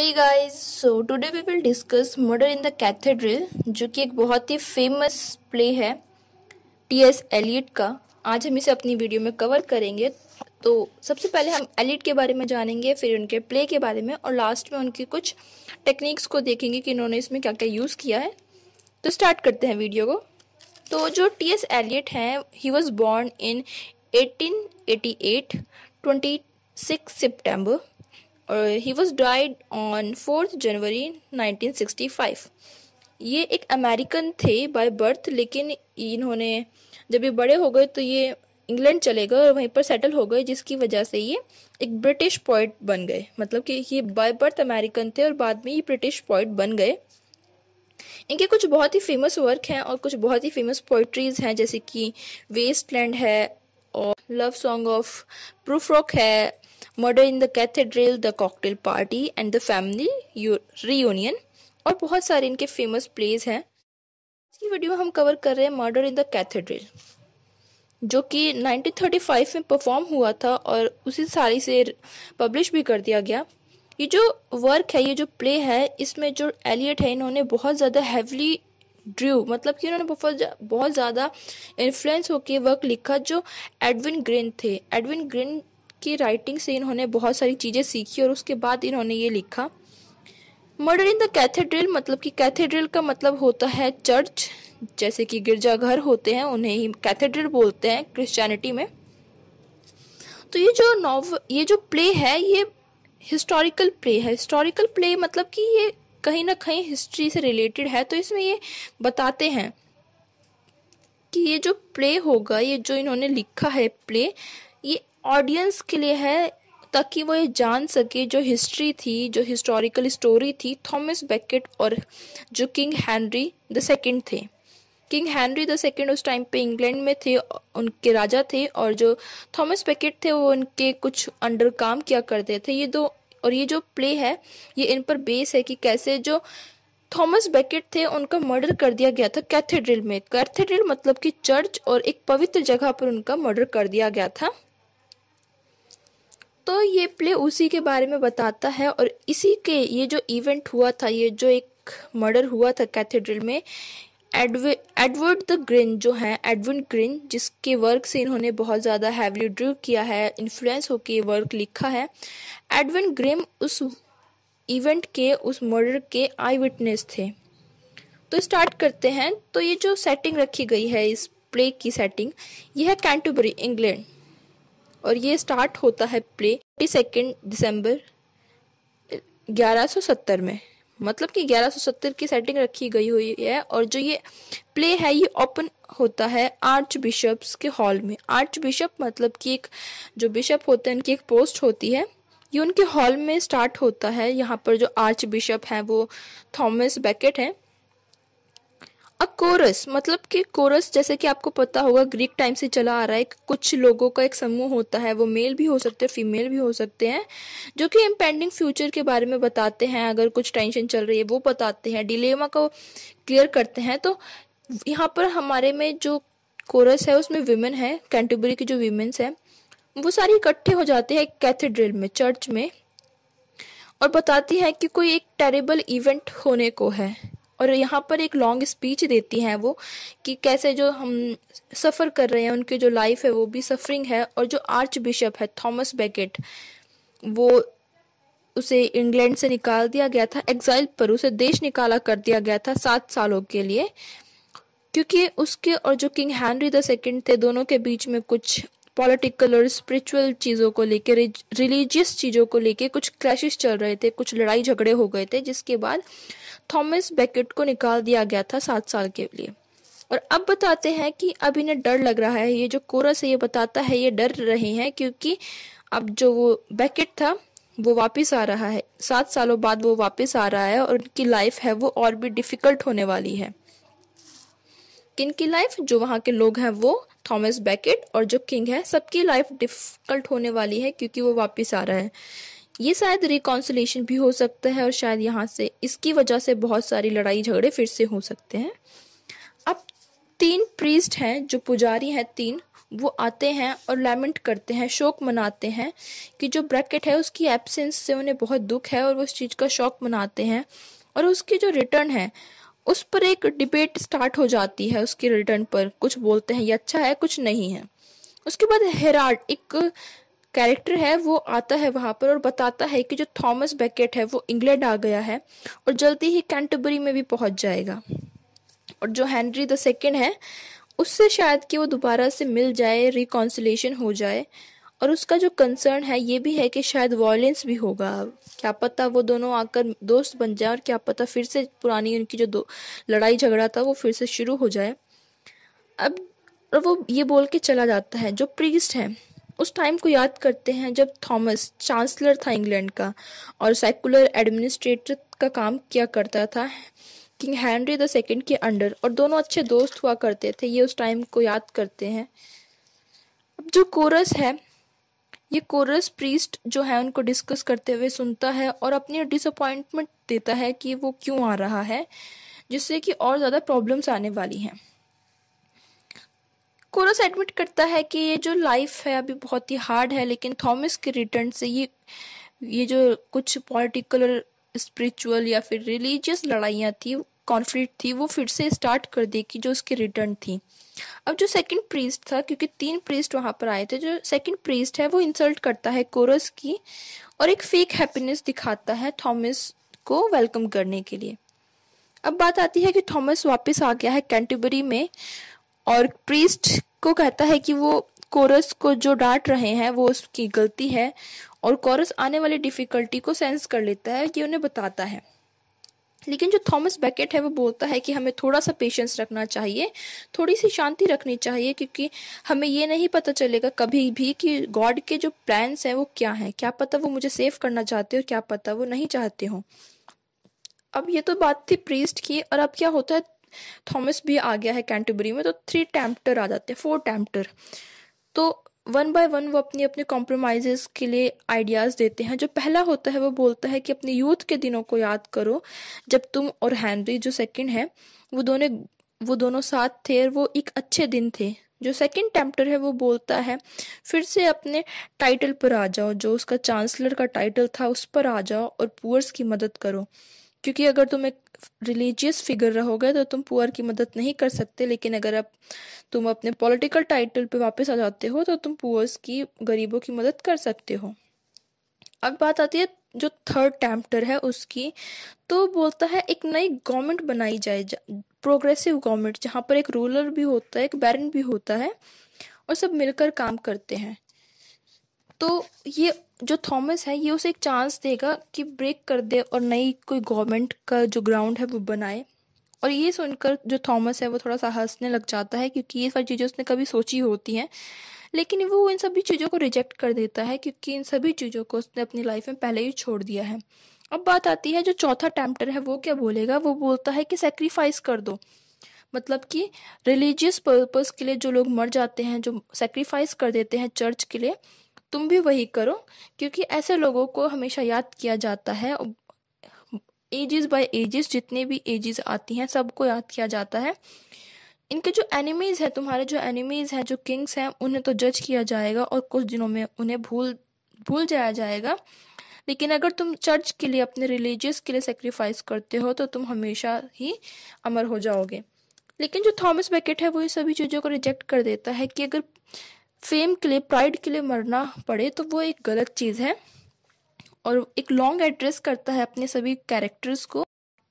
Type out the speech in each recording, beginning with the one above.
Hey guys, so today we will discuss murder in the Cathedral, जो कि एक बहुत ही फेमस प्ले है टी एस एलियट का आज हम इसे अपनी वीडियो में कवर करेंगे तो सबसे पहले हम एलिट के बारे में जानेंगे फिर उनके प्ले के बारे में और लास्ट में उनकी कुछ टेक्निक्स को देखेंगे कि इन्होंने इसमें क्या क्या यूज़ किया है तो स्टार्ट करते हैं वीडियो को तो जो टी एस एलियट हैं he was born in eighteen eighty twenty six September और he was died on fourth January 1965 ये एक अमेरिकन थे बाय बर्थ लेकिन इन्होंने जब ये बड़े हो गए तो ये इंग्लैंड चले गए और वहीं पर सेटल हो गए जिसकी वजह से ये एक ब्रिटिश पॉइट बन गए मतलब कि ये बाय बर्थ अमेरिकन थे और बाद में ये ब्रिटिश पॉइट बन गए इनके कुछ बहुत ही फेमस वर्क हैं और कुछ बहुत ही फेमस पोइट्रीज हैं जैसे कि वेस्ट लैंड है और love song of Prufrock है murder in the cathedral the cocktail party and the family reunion और बहुत सारे इनके फेमस प्लेज हैं इसकी वीडियो हम कवर कर रहे हैं मर्डर इन द कैथेड्रल जो कि 1935 में परफॉर्म हुआ था और उसी साल से पब्लिश भी कर दिया गया ये जो वर्क है ये जो प्ले है इसमें जो एलियट है इन्होंने बहुत ज़्यादा हैवली ड्रू मतलब कि उन्होंने बहुत बहुत ज़्यादा इन्फ्लुएंस होकर वर्क लिखा जो एडविन ग्रिन थे एडविन ग्रिन की राइटिंग से इन्होंने बहुत सारी चीज़ें सीखी और उसके बाद इन्होंने ये लिखा मर्डर इन द कैथेड्रिल मतलब कि कैथेड्रिल का मतलब होता है चर्च जैसे कि गिरजाघर होते हैं उन्हें ही कैथेड्रिल बोलते हैं क्रिश्चियनिटी में तो ये जो नॉव ये जो प्ले है ये हिस्टोरिकल प्ले है हिस्टोरिकल प्ले मतलब कि ये कहीं ना कहीं हिस्ट्री से रिलेटेड है तो इसमें ये बताते हैं कि ये जो प्ले होगा ये जो इन्होंने लिखा है प्ले ये ऑडियंस के लिए है ताकि वो ये जान सके जो हिस्ट्री थी जो हिस्टोरिकल स्टोरी थी थॉमस बेकेट और जो किंग हैंनरी द सेकेंड थे किंग हैंनरी द सेकेंड उस टाइम पे इंग्लैंड में थे उनके राजा थे और जो थॉमस बेकेट थे वो उनके कुछ अंडर काम किया करते थे ये दो और ये जो प्ले है ये इन पर बेस है कि कैसे जो थॉमस बेकेट थे उनका मर्डर कर दिया गया था कैथेड्रिल में कैथेड्रल मतलब कि चर्च और एक पवित्र जगह पर उनका मर्डर कर दिया गया था तो ये प्ले उसी के बारे में बताता है और इसी के ये जो इवेंट हुआ था ये जो एक मर्डर हुआ था कैथेड्रल में एडवर्ड द ग्रिन जो हैं एडवर्ड ग्रिन जिसके वर्क से इन्होंने बहुत ज़्यादा हैवली ड्रू किया है इन्फ्लुएंस होकर ये वर्क लिखा है एडवर्ड ग्रिम उस इवेंट के उस मर्डर के आई विटनेस थे तो स्टार्ट करते हैं तो ये जो सेटिंग रखी गई है इस प्ले की सेटिंग यह है कैंटोबरी इंग्लैंड और ये स्टार्ट होता है प्ले ट्वेंटी सेकेंड दिसंबर 1170 में मतलब कि 1170 की सेटिंग रखी गई हुई है और जो ये प्ले है ये ओपन होता है आर्च बिशप्स के हॉल में आर्च बिशप मतलब कि एक जो बिशप होते हैं उनकी एक पोस्ट होती है ये उनके हॉल में स्टार्ट होता है यहाँ पर जो आर्च बिशप हैं वो थॉमस बैकेट हैं अ कोरस मतलब कि कोरस जैसे कि आपको पता होगा ग्रीक टाइम से चला आ रहा है कुछ लोगों का एक समूह होता है वो मेल भी हो सकते हैं फीमेल भी हो सकते हैं जो कि इम्पेंडिंग फ्यूचर के बारे में बताते हैं अगर कुछ टेंशन चल रही है वो बताते हैं डिलेमा को क्लियर करते हैं तो यहाँ पर हमारे में जो कोरस है उसमें विमेन है कैंटबरी की जो वीमेन्स हैं वो सारी इकट्ठे हो जाते हैं कैथेड्रल में चर्च में और बताती है कि कोई एक टेरेबल इवेंट होने को है और यहाँ पर एक लॉन्ग स्पीच देती हैं वो कि कैसे जो हम सफ़र कर रहे हैं उनकी जो लाइफ है वो भी सफरिंग है और जो आर्च बिशप है थॉमस बैकेट वो उसे इंग्लैंड से निकाल दिया गया था एग्जाइल पर उसे देश निकाला कर दिया गया था सात सालों के लिए क्योंकि उसके और जो किंग हैनरी द सेकेंड थे दोनों के बीच में कुछ पॉलिटिकल और स्पिरिचुअल चीज़ों को लेके रिलीजियस चीज़ों को लेके कुछ क्लैशेस चल रहे थे कुछ लड़ाई झगड़े हो गए थे जिसके बाद थॉमस बेकेट को निकाल दिया गया था सात साल के लिए और अब बताते हैं कि अब इन्हें डर लग रहा है ये जो कोरस है ये बताता है ये डर रहे हैं क्योंकि अब जो वो बैकेट था वो वापस आ रहा है सात सालों बाद वो वापस आ रहा है और उनकी लाइफ है वो और भी डिफिकल्ट होने वाली है किन की लाइफ जो वहाँ के लोग हैं वो थॉमस बैकेट और जो किंग है सबकी लाइफ डिफिकल्ट होने वाली है क्योंकि वो वापस आ रहा है ये शायद रिकॉन्सलेशन भी हो सकता है और शायद यहाँ से इसकी वजह से बहुत सारी लड़ाई झगड़े फिर से हो सकते हैं अब तीन प्रीस्ट हैं जो पुजारी हैं तीन वो आते हैं और लैमेंट करते हैं शोक मनाते हैं कि जो ब्रैकेट है उसकी एब्सेंस से उन्हें बहुत दुख है और वो उस चीज़ का शौक मनाते हैं और उसकी जो रिटर्न है उस पर एक डिबेट स्टार्ट हो जाती है उसके रिटर्न पर कुछ बोलते हैं ये अच्छा है कुछ नहीं है उसके बाद हेराल्ड एक कैरेक्टर है वो आता है वहाँ पर और बताता है कि जो थॉमस बैकेट है वो इंग्लैंड आ गया है और जल्दी ही कैंटबरी में भी पहुँच जाएगा और जो हैंनरी द सेकेंड है उससे शायद कि वो दोबारा से मिल जाए रिकॉन्सिलेशन हो जाए और उसका जो कंसर्न है ये भी है कि शायद वॉयलेंस भी होगा क्या पता वो दोनों आकर दोस्त बन जाए और क्या पता फिर से पुरानी उनकी जो दो लड़ाई झगड़ा था वो फिर से शुरू हो जाए अब और वो ये बोल के चला जाता है जो प्रीस्ट है उस टाइम को याद करते हैं जब थॉमस चांसलर था इंग्लैंड का और सेकुलर एडमिनिस्ट्रेटर का काम किया करता था किंग हैनरी द सेकेंड के अंडर और दोनों अच्छे दोस्त हुआ करते थे ये उस टाइम को याद करते हैं अब जो कोरस है ये कोरस प्रीस्ट जो है उनको डिस्कस करते हुए सुनता है और अपनी डिसअपॉइंटमेंट देता है कि वो क्यों आ रहा है जिससे कि और ज़्यादा प्रॉब्लम्स आने वाली हैं कोरस एडमिट करता है कि ये जो लाइफ है अभी बहुत ही हार्ड है लेकिन थॉमस के रिटर्न से ये ये जो कुछ पॉलिटिकल स्पिरिचुअल या फिर रिलीजियस लड़ाइयाँ थी कॉन्फ्लिक्ट थी वो फिर से स्टार्ट कर देगी जो उसकी रिटर्न थी अब जो सेकंड प्रीस्ट था क्योंकि तीन प्रीस्ट वहां पर आए थे जो सेकंड प्रीस्ट है वो इंसल्ट करता है कोरस की और एक फेक हैप्पीनेस दिखाता है थॉमस को वेलकम करने के लिए अब बात आती है कि थॉमस वापस आ गया है कैंटरबरी में और प्रीस्ट को कहता है कि वो कोरस को जो डांट रहे हैं वो उसकी गलती है और कोरस आने वाली डिफिकल्टी को सेंस कर लेता है कि उन्हें बताता है लेकिन जो थॉमस बैकेट है वो बोलता है कि हमें थोड़ा सा पेशेंस रखना चाहिए थोड़ी सी शांति रखनी चाहिए क्योंकि हमें ये नहीं पता चलेगा कभी भी कि गॉड के जो प्लान्स हैं वो क्या हैं क्या पता वो मुझे सेव करना चाहते हो क्या पता वो नहीं चाहते हो अब ये तो बात थी प्रीस्ट की और अब क्या होता है थॉमस भी आ गया है कैंटबरी में तो थ्री टैम्पटर आ जाते हैं फोर टैम्पटर तो वन बाय वन वो अपनी अपने कॉम्प्रोमाइज़ के लिए आइडियाज़ देते हैं जो पहला होता है वो बोलता है कि अपने यूथ के दिनों को याद करो जब तुम और हैनरी जो सेकंड है वो दोनों वो दोनों साथ थे और वो एक अच्छे दिन थे जो सेकंड टेम्प्टर है वो बोलता है फिर से अपने टाइटल पर आ जाओ जो उसका चांसलर का टाइटल था उस पर आ जाओ और पुअर्स की मदद करो क्योंकि अगर तुम एक रिलीजियस फिगर रहोगे तो तुम पुअर की मदद नहीं कर सकते लेकिन अगर आप तुम अपने पॉलिटिकल टाइटल पे वापस आ जाते हो तो तुम पुअर्स की गरीबों की मदद कर सकते हो अब बात आती है जो थर्ड टैम्प्टर है उसकी तो बोलता है एक नई गवर्नमेंट बनाई जाए जा, प्रोग्रेसिव गवर्नमेंट जहाँ पर एक रूलर भी होता है एक बैरन भी होता है और सब मिलकर काम करते हैं तो ये जो थॉमस है ये उसे एक चांस देगा कि ब्रेक कर दे और नई कोई गवर्नमेंट का जो ग्राउंड है वो बनाए और ये सुनकर जो थॉमस है वो थोड़ा सा हंसने लग जाता है क्योंकि ये सारी चीज़ें उसने कभी सोची होती हैं लेकिन वो इन सभी चीज़ों को रिजेक्ट कर देता है क्योंकि इन सभी चीज़ों को उसने अपनी लाइफ में पहले ही छोड़ दिया है अब बात आती है जो चौथा टैम्पटर है वो क्या बोलेगा वो बोलता है कि सेक्रीफाइस कर दो मतलब कि रिलीजियस पर्पस के लिए जो लोग मर जाते हैं जो सेक्रीफाइस कर देते हैं चर्च के लिए तुम भी वही करो क्योंकि ऐसे लोगों को हमेशा याद किया जाता है एजेस बाय एजेस जितने भी एजेस आती हैं सबको याद किया जाता है इनके जो एनिमीज़ हैं तुम्हारे जो एनिमीज़ हैं जो किंग्स हैं उन्हें तो जज किया जाएगा और कुछ दिनों में उन्हें भूल भूल जाया जाएगा लेकिन अगर तुम चर्च के लिए अपने रिलीजियस के लिए सेक्रीफाइस करते हो तो तुम हमेशा ही अमर हो जाओगे लेकिन जो थॉमस बैकेट है वो ये सभी चीज़ों को रिजेक्ट कर देता है कि अगर फेम के लिए प्राइड के लिए मरना पड़े तो वो एक गलत चीज़ है और एक लॉन्ग एड्रेस करता है अपने सभी कैरेक्टर्स को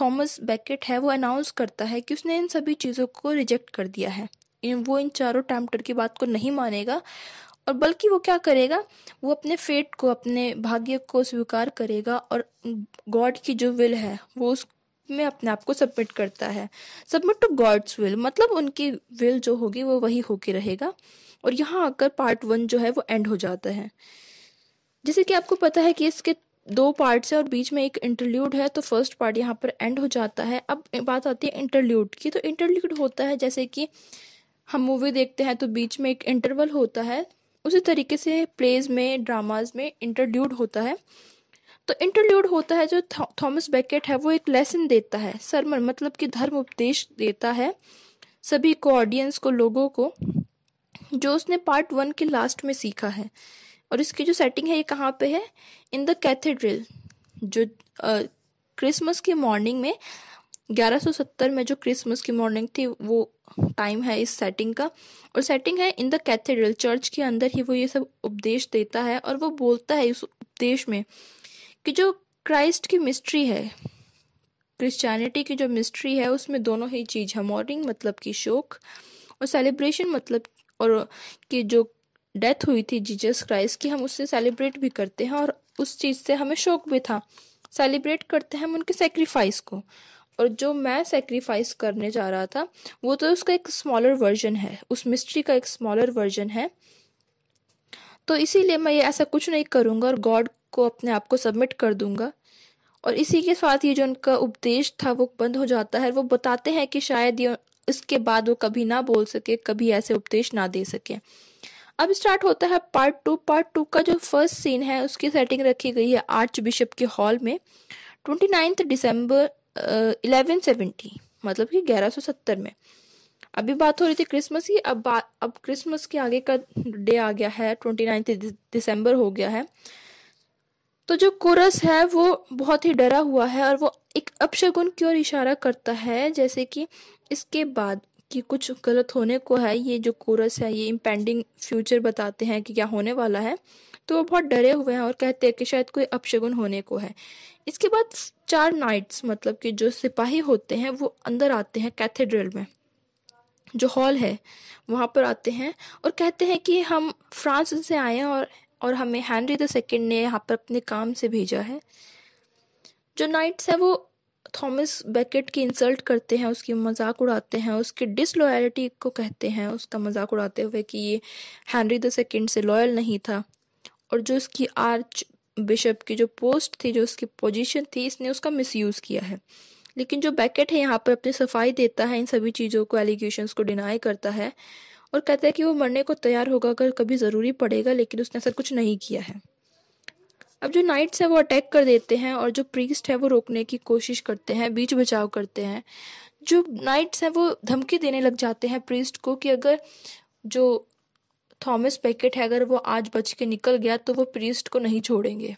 थॉमस बैकेट है वो अनाउंस करता है कि उसने इन सभी चीज़ों को रिजेक्ट कर दिया है इन वो इन चारों टैम्पटर की बात को नहीं मानेगा और बल्कि वो क्या करेगा वो अपने फेट को अपने भाग्य को स्वीकार करेगा और गॉड की जो विल है वो उस में अपने आप को सबमिट करता है सबमिट टू गॉड्स विल मतलब उनकी विल जो होगी वो वही होके रहेगा और यहाँ आकर पार्ट वन जो है वो एंड हो जाता है जैसे कि आपको पता है कि इसके दो पार्ट्स हैं और बीच में एक इंटरल्यूड है तो फर्स्ट पार्ट यहाँ पर एंड हो जाता है अब बात आती है इंटरल्यूड की तो इंटरल्यूड होता है जैसे कि हम मूवी देखते हैं तो बीच में एक इंटरवल होता है उसी तरीके से प्लेज में ड्रामाज में इंटरल्यूड होता है तो इंटरल्यूड होता है जो थॉमस थौ, बैकेट है वो एक लेसन देता है सरमर मतलब कि धर्म उपदेश देता है सभी को ऑडियंस को लोगों को जो उसने पार्ट वन के लास्ट में सीखा है और इसकी जो सेटिंग है ये कहाँ पे है इन द कैथेड्रल जो क्रिसमस की मॉर्निंग में 1170 में जो क्रिसमस की मॉर्निंग थी वो टाइम है इस सेटिंग का और सेटिंग है इन द कैथेड्रल चर्च के अंदर ही वो ये सब उपदेश देता है और वो बोलता है इस उपदेश में कि जो क्राइस्ट की मिस्ट्री है क्रिश्चियनिटी की जो मिस्ट्री है उसमें दोनों ही चीज़ है मॉर्निंग मतलब कि शोक और सेलिब्रेशन मतलब और कि जो डेथ हुई थी जीजस क्राइस्ट की हम उससे सेलिब्रेट भी करते हैं और उस चीज़ से हमें शौक भी था सेलिब्रेट करते हैं हम उनके सेक्रीफाइस को और जो मैं सेक्रीफाइस करने जा रहा था वो तो उसका एक स्मॉलर वर्जन है उस मिस्ट्री का एक स्मॉलर वर्जन है तो इसीलिए मैं ये ऐसा कुछ नहीं करूँगा और गॉड को अपने आप को सबमिट कर दूंगा और इसी के साथ ये जो उनका उपदेश था वो बंद हो जाता है वो बताते हैं कि शायद ये इसके बाद वो कभी ना बोल सके कभी ऐसे उपदेश ना दे सके अब स्टार्ट होता है पार्ट टू पार्ट टू का जो फर्स्ट सीन है उसकी सेटिंग रखी गई है आर्च बिशप के हॉल में twenty ninth December eleven seventy मतलब कि ग्यारह सौ सत्तर में अभी बात हो रही थी क्रिसमस की अब बात अब क्रिसमस के आगे का डे आ गया है ट्वेंटी नाइन्थ दिसंबर हो गया है तो जो कोरस है वो बहुत ही डरा हुआ है और वो एक अपशगुन की ओर इशारा करता है जैसे कि इसके बाद कि कुछ गलत होने को है ये जो कोरस है ये इम्पेंडिंग फ्यूचर बताते हैं कि क्या होने वाला है तो वो बहुत डरे हुए हैं और कहते हैं कि शायद कोई अपशगुन होने को है इसके बाद चार नाइट्स मतलब कि जो सिपाही होते हैं वो अंदर आते हैं कैथेड्रल में जो हॉल है वहाँ पर आते हैं और कहते हैं कि हम फ्रांस से आए हैं और और हमें हैंनरी द सेकेंड ने यहाँ पर अपने काम से भेजा है जो नाइट्स है वो थॉमस बैकेट की इंसल्ट करते हैं उसकी मजाक उड़ाते हैं उसकी डिसलॉयल्टी को कहते हैं उसका मजाक उड़ाते हुए कि ये हैंनरी द सेकेंड से लॉयल नहीं था और जो उसकी आर्च बिशप की जो पोस्ट थी जो उसकी पोजीशन थी इसने उसका मिसयूज़ किया है लेकिन जो बैकेट है यहाँ पर अपनी सफाई देता है इन सभी चीज़ों को एलिगेशंस को डिनाई करता है और कहता है कि वो मरने को तैयार होगा अगर कभी ज़रूरी पड़ेगा लेकिन उसने ऐसा कुछ नहीं किया है अब जो नाइट्स हैं वो अटैक कर देते हैं और जो प्रीस्ट है वो रोकने की कोशिश करते हैं बीच बचाव करते हैं जो नाइट्स हैं वो धमकी देने लग जाते हैं प्रीस्ट को कि अगर जो थॉमस पैकेट है अगर वो आज बच के निकल गया तो वो प्रीस्ट को नहीं छोड़ेंगे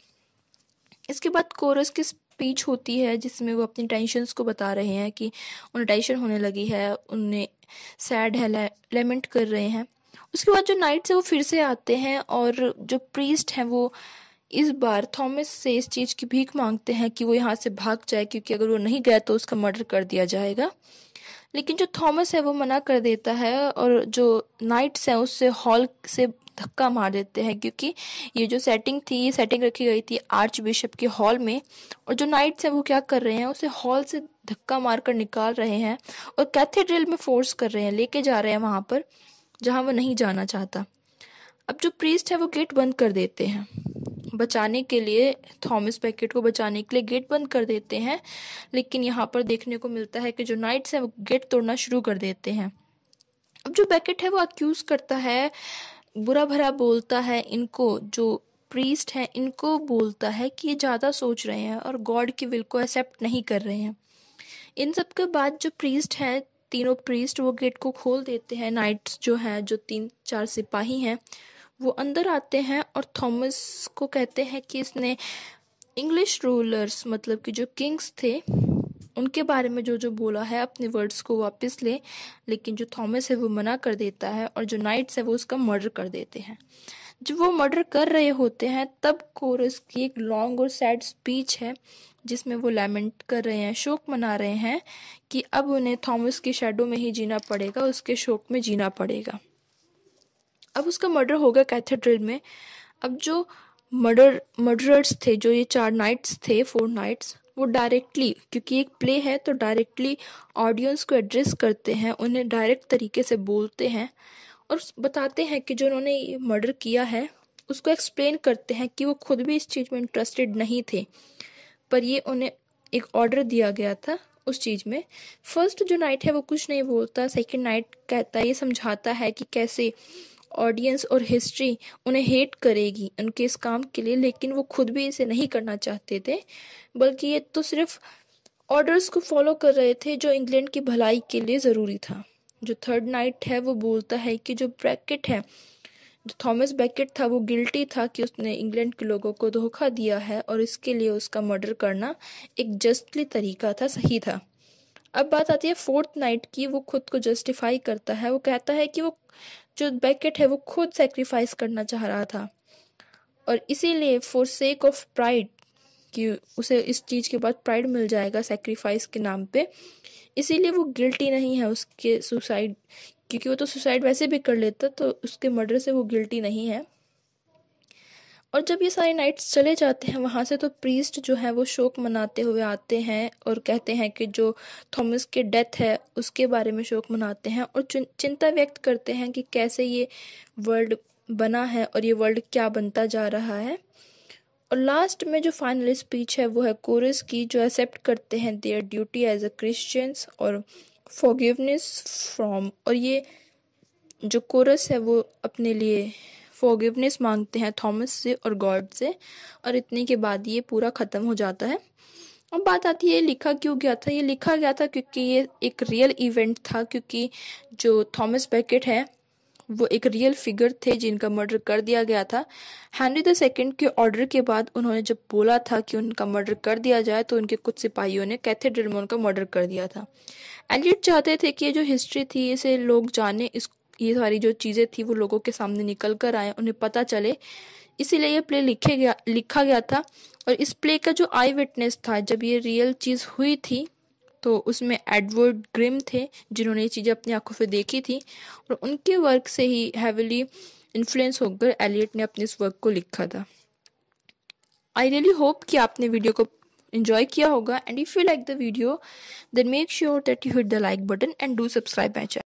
इसके बाद कोरस की स्पीच होती है जिसमें वो अपनी टेंशन को बता रहे हैं कि उन्हें टेंशन होने लगी है उन्हें सैड है लेमेंट कर रहे हैं उसके बाद जो नाइट्स है वो फिर से आते हैं और जो प्रीस्ट हैं वो इस बार थॉमस से इस चीज की भीख मांगते हैं कि वो यहाँ से भाग जाए क्योंकि अगर वो नहीं गया तो उसका मर्डर कर दिया जाएगा लेकिन जो थॉमस है वो मना कर देता है और जो नाइट्स हैं उससे हॉल से धक्का मार देते हैं क्योंकि ये जो सेटिंग थी ये सेटिंग रखी गई थी आर्च बिशप के हॉल में और जो नाइट्स हैं वो क्या कर रहे हैं उसे हॉल से धक्का मार कर निकाल रहे हैं और कैथेड्रल में फोर्स कर रहे हैं लेके जा रहे हैं वहाँ पर जहाँ वो नहीं जाना चाहता अब जो प्रीस्ट है वो गेट बंद कर देते हैं बचाने के लिए थॉमस पैकेट को बचाने के लिए गेट बंद कर देते हैं लेकिन यहाँ पर देखने को मिलता है कि जो नाइट्स हैं वो गेट तोड़ना शुरू कर देते हैं अब जो पैकेट है वो अक्यूज़ करता है बुरा भरा बोलता है इनको जो प्रीस्ट हैं इनको बोलता है कि ये ज़्यादा सोच रहे हैं और गॉड की विल को एक्सेप्ट नहीं कर रहे हैं इन सब के बाद जो प्रीस्ट हैं तीनों प्रीस्ट वो गेट को खोल देते हैं नाइट्स जो हैं जो तीन चार सिपाही हैं वो अंदर आते हैं और थॉमस को कहते हैं कि इसने इंग्लिश रूलर्स मतलब कि जो किंग्स थे उनके बारे में जो जो बोला है अपने वर्ड्स को वापस ले लेकिन जो थॉमस है वो मना कर देता है और जो नाइट्स है वो उसका मर्डर कर देते हैं जब वो मर्डर कर रहे होते हैं तब कोरस की एक लॉन्ग और सैड स्पीच है जिसमें वो लेमेंट कर रहे हैं शोक मना रहे हैं कि अब उन्हें थॉमस की शेडो में ही जीना पड़ेगा उसके शोक में जीना पड़ेगा अब उसका मर्डर हो गया कैथेड्रल में अब जो मर्डर मर्डरर्स थे जो ये चार नाइट्स थे फोर नाइट्स वो डायरेक्टली क्योंकि एक प्ले है तो डायरेक्टली ऑडियंस को एड्रेस करते हैं उन्हें डायरेक्ट तरीके से बोलते हैं और बताते हैं कि जो उन्होंने ये मर्डर किया है उसको एक्सप्लेन करते हैं कि वो खुद भी इस चीज़ में इंटरेस्टेड नहीं थे पर ये उन्हें एक ऑर्डर दिया गया था उस चीज़ में फर्स्ट जो नाइट है वो कुछ नहीं बोलता सेकेंड नाइट कहता है ये समझाता है कि कैसे ऑडियंस और हिस्ट्री उन्हें हेट करेगी उनके इस काम के लिए लेकिन वो खुद भी इसे नहीं करना चाहते थे बल्कि ये तो सिर्फ ऑर्डर्स को फॉलो कर रहे थे जो इंग्लैंड की भलाई के लिए ज़रूरी था जो थर्ड नाइट है वो बोलता है कि जो ब्रैकेट है जो थॉमस बैकेट था वो गिल्टी था कि उसने इंग्लैंड के लोगों को धोखा दिया है और इसके लिए उसका मर्डर करना एक जस्टली तरीका था सही था अब बात आती है फोर्थ नाइट की वो खुद को जस्टिफाई करता है वो कहता है कि वो जो बैकेट है वो खुद सेक्रीफाइस करना चाह रहा था और इसीलिए फॉर सेक ऑफ प्राइड कि उसे इस चीज़ के बाद प्राइड मिल जाएगा सेक्रीफाइस के नाम पे इसीलिए वो गिल्टी नहीं है उसके सुसाइड क्योंकि वो तो सुसाइड वैसे भी कर लेता तो उसके मर्डर से वो गिल्टी नहीं है और जब ये सारे नाइट्स चले जाते हैं वहाँ से तो प्रीस्ट जो है वो शोक मनाते हुए आते हैं और कहते हैं कि जो थॉमस के डेथ है उसके बारे में शोक मनाते हैं और चिंता व्यक्त करते हैं कि कैसे ये वर्ल्ड बना है और ये वर्ल्ड क्या बनता जा रहा है और लास्ट में जो फाइनल स्पीच है वो है कोरस की जो एक्सेप्ट करते हैं their duty as a christians और फॉगिवनेस फ्रॉम और ये जो कोरस है वो अपने लिए फोगिवनेस मांगते हैं थॉमस से और गॉड से और इतने के बाद ये पूरा ख़त्म हो जाता है अब बात आती है लिखा क्यों गया था ये लिखा गया था क्योंकि ये एक रियल इवेंट था क्योंकि जो थॉमस पैकेट है वो एक रियल फिगर थे जिनका मर्डर कर दिया गया था हैनरी द सेकेंड के ऑर्डर के बाद उन्होंने जब बोला था कि उनका मर्डर कर दिया जाए तो उनके कुछ सिपाहियों ने कैथे ड्रिलमोन का मर्डर कर दिया था एलियट चाहते थे कि ये जो हिस्ट्री थी इसे लोग जाने इसको ये सारी जो चीज़ें थी वो लोगों के सामने निकल कर आए उन्हें पता चले इसीलिए ये प्ले लिखे गया लिखा गया था और इस प्ले का जो आई विटनेस था जब ये रियल चीज़ हुई थी तो उसमें एडवर्ड ग्रिम थे जिन्होंने ये चीज़ें अपनी आंखों से देखी थी और उनके वर्क से ही हैविली इन्फ्लुएंस होकर एलियट ने अपने इस वर्क को लिखा था आई रियली होप कि आपने वीडियो को इन्जॉय किया होगा and if you like the video then make sure that you hit the like button and do subscribe my channel